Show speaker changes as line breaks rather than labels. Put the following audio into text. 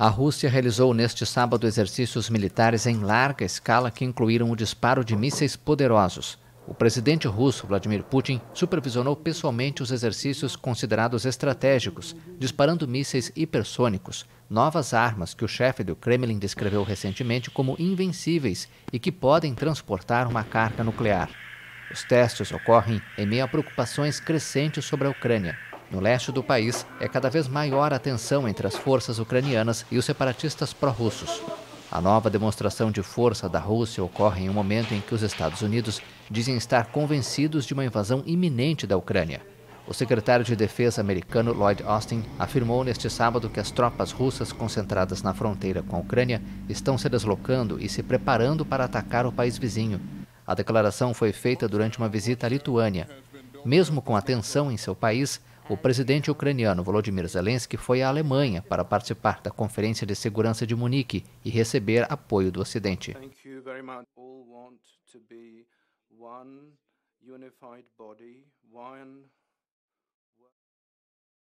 A Rússia realizou neste sábado exercícios militares em larga escala que incluíram o disparo de mísseis poderosos. O presidente russo Vladimir Putin supervisionou pessoalmente os exercícios considerados estratégicos, disparando mísseis hipersônicos, novas armas que o chefe do Kremlin descreveu recentemente como invencíveis e que podem transportar uma carga nuclear. Os testes ocorrem em meio a preocupações crescentes sobre a Ucrânia. No leste do país, é cada vez maior a tensão entre as forças ucranianas e os separatistas pró-russos. A nova demonstração de força da Rússia ocorre em um momento em que os Estados Unidos dizem estar convencidos de uma invasão iminente da Ucrânia. O secretário de Defesa americano Lloyd Austin afirmou neste sábado que as tropas russas concentradas na fronteira com a Ucrânia estão se deslocando e se preparando para atacar o país vizinho. A declaração foi feita durante uma visita à Lituânia. Mesmo com a tensão em seu país, o presidente ucraniano Volodymyr Zelensky foi à Alemanha para participar da Conferência de Segurança de Munique e receber apoio do Ocidente. One